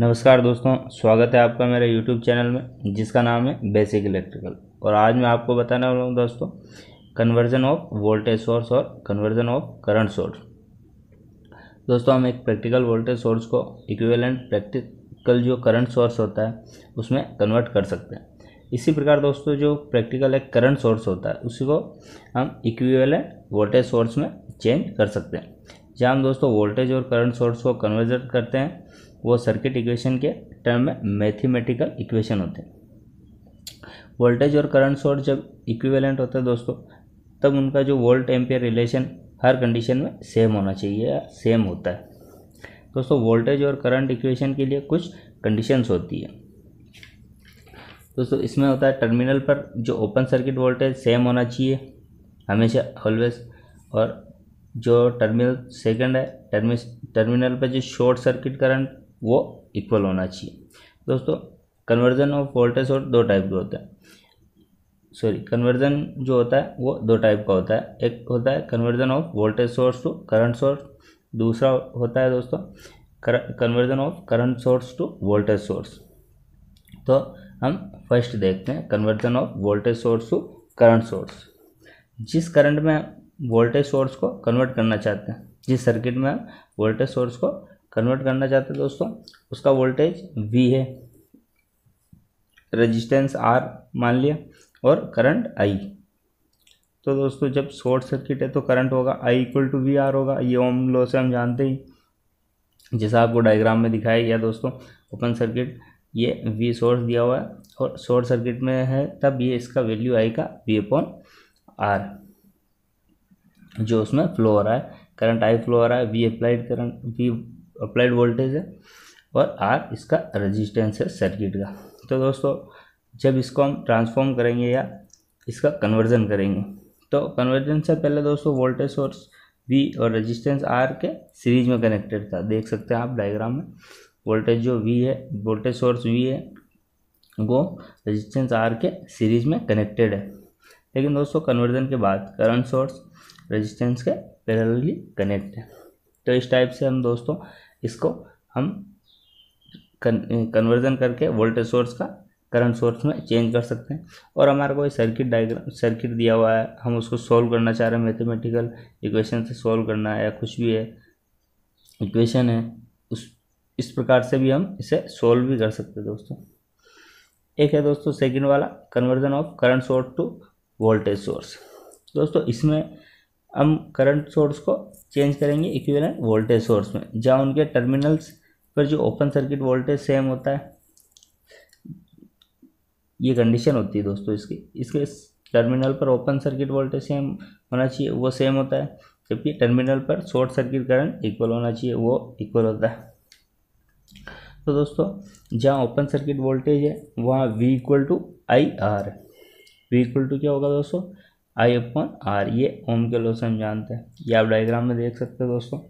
नमस्कार दोस्तों स्वागत है आपका मेरे यूट्यूब चैनल में जिसका नाम है बेसिक इलेक्ट्रिकल और आज मैं आपको बताने वाला हूँ दोस्तों कन्वर्जन ऑफ वोल्टेज सोर्स और कन्वर्जन ऑफ करंट सोर्स दोस्तों हम एक प्रैक्टिकल वोल्टेज सोर्स को इक्विवेलेंट प्रैक्टिकल जो करंट सोर्स होता है उसमें कन्वर्ट कर सकते हैं इसी प्रकार दोस्तों जो प्रैक्टिकल एक करंट सोर्स होता है उसी को हम इक्विवेलेंट वोल्टेज सोर्स में चेंज कर सकते हैं जहाँ हम दोस्तों वोल्टेज और करंट सोर्स को कन्वर्जन करते हैं वो सर्किट इक्वेशन के टर्म में मैथमेटिकल इक्वेशन होते हैं वोल्टेज और करंट सोर्स जब इक्विवेलेंट होता है दोस्तों तब उनका जो वोल्ट एम्पियर रिलेशन हर कंडीशन में सेम होना चाहिए या सेम होता है दोस्तों वोल्टेज और करंट इक्वेशन के लिए कुछ कंडीशंस होती है दोस्तों इसमें होता है टर्मिनल पर जो ओपन सर्किट वोल्टेज सेम होना चाहिए हमेशा ऑलवेज और जो टर्मिनल सेकंड है टर्मिनल पर जो शॉर्ट सर्किट करंट वो इक्वल होना चाहिए दोस्तों कन्वर्जन ऑफ वोल्टेज और दो टाइप के होते हैं सॉरी कन्वर्जन जो होता है वो दो टाइप का होता है एक होता है conversion of voltage source to current source दूसरा होता है दोस्तों conversion of current source to voltage source तो हम फर्स्ट देखते हैं conversion of voltage source to current source जिस करंट में वोल्टेज सोर्स को कन्वर्ट करना चाहते हैं जिस सर्किट में हम वोल्टेज सोर्स को कन्वर्ट करना चाहते हैं दोस्तों उसका वोल्टेज वी है रेजिस्टेंस आर मान लिया और करंट आई तो दोस्तों जब शॉर्ट सर्किट है तो करंट होगा I equal to V R होगा ये ओम लॉ से हम जानते ही जैसा आपको डायग्राम में दिखाया गया दोस्तों ओपन सर्किट ये वी सोर्स दिया हुआ है और शॉर्ट सर्किट में है तब ये इसका वैल्यू आएगा वी अपॉन आर जो उसमें फ्लो हो रहा है करंट आई फ्लो हो रहा है V applied current V applied voltage है और आर इसका रेजिस्टेंस है सर्किट का तो दोस्तों जब इसको हम ट्रांसफॉर्म करेंगे या इसका कन्वर्जन करेंगे तो कन्वर्जन से पहले दोस्तों वोल्टेज सोर्स वी और रेजिस्टेंस आर के सीरीज में कनेक्टेड था देख सकते हैं आप डायग्राम में वोल्टेज जो वी है वोल्टेज सोर्स वी है वो रेजिस्टेंस आर के सीरीज में कनेक्टेड है लेकिन दोस्तों कन्वर्जन के बाद करंट सोर्स रेजिस्टेंस के पैरेलली कनेक्ट है तो इस टाइप से हम दोस्तों इसको हम कन्वर्जन करके वोल्टेज सोर्स का करंट सोर्स में चेंज कर सकते हैं और हमारा कोई सर्किट डायग्राम सर्किट दिया हुआ है हम उसको सॉल्व करना चाह रहे हैं मैथमेटिकल इक्वेशन से सॉल्व करना है या कुछ भी है इक्वेशन है उस इस प्रकार से भी हम इसे सॉल्व भी कर सकते हैं दोस्तों एक है दोस्तों सेकंड वाला conversion of current source to voltage source दोस्तों इसमें हम करंट सोर्स को चेंज करेंगे इक्विवेलेंट वोल्टेज सोर्स में जहाँ उनके टर्मिनल्स पर जो ओपन सर्किट वोल्टेज सेम होता है ये कंडीशन होती है दोस्तों इसकी इसके टर्मिनल पर ओपन सर्किट वोल्टेज सेम होना चाहिए वो सेम होता है जबकि टर्मिनल पर शॉर्ट सर्किट करंट इक्वल होना चाहिए वो इक्वल होता है तो दोस्तों जहाँ ओपन सर्किट वोल्टेज है वहाँ V equal to I R V equal to क्या होगा दोस्तों आई अपन आर ये ओम के लॉ से हम जानते हैं ये आप डायग्राम में देख सकते हो दोस्तों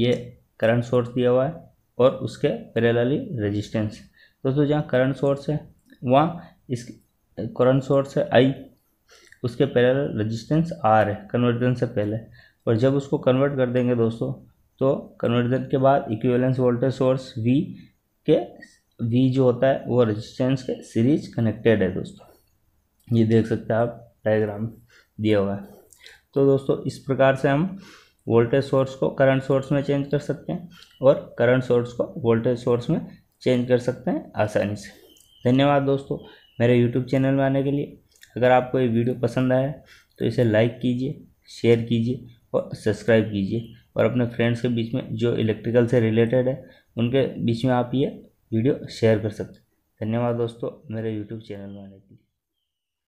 ये करंट सोर्स दिया हुआ है और उसके पैरेलली रेजिस्टेंस दोस्तों जहाँ करंट सोर्स है वहाँ इस करंट सोर्स है आई उसके पैरल रेजिस्टेंस आर है कन्वर्जन से पहले और जब उसको कन्वर्ट कर देंगे दोस्तों तो कन्वर्जन के बाद इक्विवेलेंस वोल्टेज सोर्स वी के वी जो होता है वो रेजिस्टेंस के सीरीज कनेक्टेड है दोस्तों ये देख सकते हैं आप डायग्राम दिया हुआ है तो दोस्तों इस प्रकार से हम वोल्टेज सोर्स को करंट सोर्स में चेंज कर सकते हैं और करंट सोर्स को वोल्टेज सोर्स में चेंज कर सकते हैं आसानी से धन्यवाद दोस्तों मेरे यूट्यूब चैनल में आने के लिए अगर आपको ये वीडियो पसंद आया तो इसे लाइक कीजिए शेयर कीजिए और सब्सक्राइब कीजिए और अपने फ्रेंड्स के बीच में जो इलेक्ट्रिकल से रिलेटेड है उनके बीच में आप ये वीडियो शेयर कर सकते हैं धन्यवाद दोस्तों मेरे यूट्यूब चैनल में आने के लिए